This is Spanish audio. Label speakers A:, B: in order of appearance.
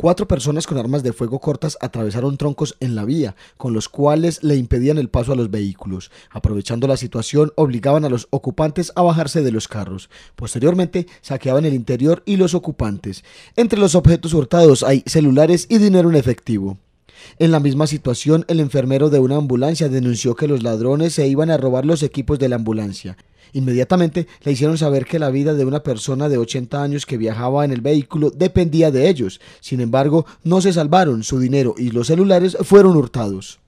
A: Cuatro personas con armas de fuego cortas atravesaron troncos en la vía, con los cuales le impedían el paso a los vehículos. Aprovechando la situación, obligaban a los ocupantes a bajarse de los carros. Posteriormente, saqueaban el interior y los ocupantes. Entre los objetos hurtados hay celulares y dinero en efectivo. En la misma situación, el enfermero de una ambulancia denunció que los ladrones se iban a robar los equipos de la ambulancia. Inmediatamente le hicieron saber que la vida de una persona de 80 años que viajaba en el vehículo dependía de ellos. Sin embargo, no se salvaron, su dinero y los celulares fueron hurtados.